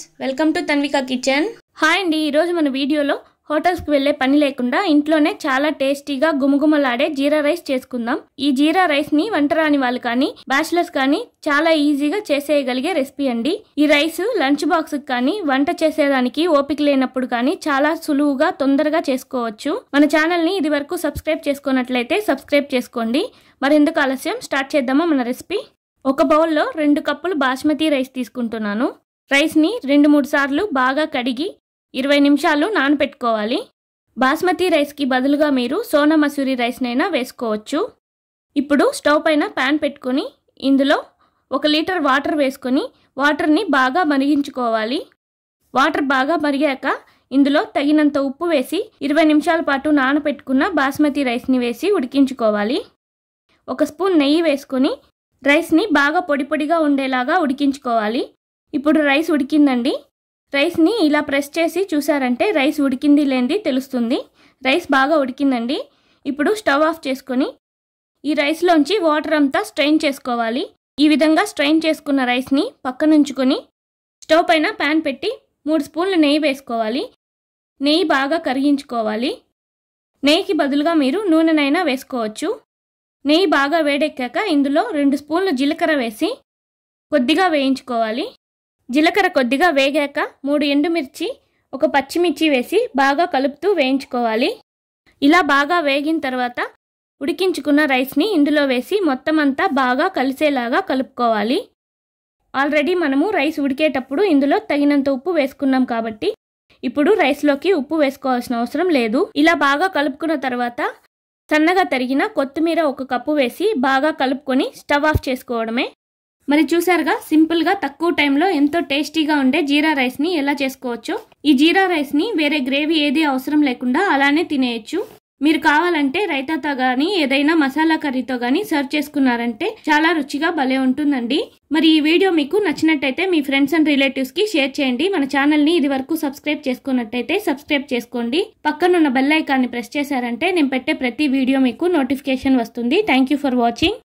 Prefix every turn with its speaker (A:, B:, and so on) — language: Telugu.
A: friends welcome to Tanvika kitchen hi అండి ఈరోజు మన వీడియోలో హోటల్స్కి వెళ్ళే పని లేకుండా ఇంట్లోనే చాలా టేస్టీగా గుమగుమలాడే జీరా రైస్ చేసుకుందాం ఈ జీరా రైస్ ని వంట రాని వాళ్ళు కానీ బ్యాచిలర్స్ కానీ చాలా ఈజీగా చేసేయగలిగే రెసిపీ అండి ఈ రైస్ లంచ్ బాక్స్ కానీ వంట చేసేదానికి ఓపిక లేనప్పుడు కానీ చాలా సులువుగా తొందరగా చేసుకోవచ్చు మన ఛానల్ ని ఇది వరకు సబ్స్క్రైబ్ చేసుకున్నట్లయితే సబ్స్క్రైబ్ చేసుకోండి మరి ఎందుకు ఆలస్యం స్టార్ట్ చేద్దామా మన రెసిపీ ఒక బౌల్లో రెండు కప్పులు బాస్మతి రైస్ తీసుకుంటున్నాను రైస్ని రెండు మూడు సార్లు బాగా కడిగి ఇరవై నిమిషాలు నానపెట్టుకోవాలి బాస్మతి రైస్కి బదులుగా మీరు సోనా మసూరి రైస్నైనా వేసుకోవచ్చు ఇప్పుడు స్టవ్ పైన ప్యాన్ పెట్టుకొని ఇందులో ఒక లీటర్ వాటర్ వేసుకొని వాటర్ని బాగా మరిగించుకోవాలి వాటర్ బాగా మరిగాక ఇందులో తగినంత ఉప్పు వేసి ఇరవై నిమిషాల పాటు నానపెట్టుకున్న బాస్మతి రైస్ని వేసి ఉడికించుకోవాలి ఒక స్పూన్ నెయ్యి వేసుకొని రైస్ని బాగా పొడి పొడిగా ఉండేలాగా ఉడికించుకోవాలి ఇప్పుడు రైస్ ఉడికిందండి రైస్ని ఇలా ప్రెస్ చేసి చూసారంటే రైస్ ఉడికింది లేనిది తెలుస్తుంది రైస్ బాగా ఉడికిందండి ఇప్పుడు స్టవ్ ఆఫ్ చేసుకొని ఈ రైస్లోంచి వాటర్ అంతా స్ట్రెయిన్ చేసుకోవాలి ఈ విధంగా స్ట్రెయిన్ చేసుకున్న రైస్ని పక్కనుంచుకొని స్టవ్ పైన ప్యాన్ పెట్టి మూడు స్పూన్లు నెయ్యి వేసుకోవాలి నెయ్యి బాగా కరిగించుకోవాలి నెయ్యికి బదులుగా మీరు నూనెనైనా వేసుకోవచ్చు నెయ్యి బాగా వేడెక్కాక ఇందులో రెండు స్పూన్లు జీలకర్ర వేసి కొద్దిగా వేయించుకోవాలి జీలకర్ర కొద్దిగా వేగాక మూడు ఎండుమిర్చి ఒక పచ్చిమిర్చి వేసి బాగా కలుపుతూ వేయించుకోవాలి ఇలా బాగా వేగిన తర్వాత ఉడికించుకున్న రైస్ని ఇందులో వేసి మొత్తం అంతా బాగా కలిసేలాగా కలుపుకోవాలి ఆల్రెడీ మనము రైస్ ఉడికేటప్పుడు ఇందులో తగినంత ఉప్పు వేసుకున్నాం కాబట్టి ఇప్పుడు రైస్లోకి ఉప్పు వేసుకోవాల్సిన అవసరం లేదు ఇలా బాగా కలుపుకున్న తర్వాత సన్నగా తరిగిన కొత్తిమీర ఒక కప్పు వేసి బాగా కలుపుకొని స్టవ్ ఆఫ్ చేసుకోవడమే మరి చూసారుగా సింపుల్గా తక్కువ టైంలో ఎంతో టేస్టీగా ఉండే జీరా రైస్ని ఎలా చేసుకోవచ్చు ఈ జీరా రైస్ని వేరే గ్రేవీ ఏది అవసరం లేకుండా అలానే తినేయచ్చు మీరు కావాలంటే రైతాతో కానీ ఏదైనా మసాలా కర్రీతో కానీ సర్వ్ చేసుకున్నారంటే చాలా రుచిగా భలే ఉంటుందండి మరి ఈ వీడియో మీకు నచ్చినట్టయితే మీ ఫ్రెండ్స్ అండ్ రిలేటివ్స్కి షేర్ చేయండి మన ఛానల్ని ఇది వరకు సబ్స్క్రైబ్ చేసుకున్నట్టయితే సబ్స్క్రైబ్ చేసుకోండి పక్కనున్న బెల్ ఐకాన్ని ప్రెస్ చేశారంటే నేను పెట్టే ప్రతి వీడియో మీకు నోటిఫికేషన్ వస్తుంది థ్యాంక్ ఫర్ వాచింగ్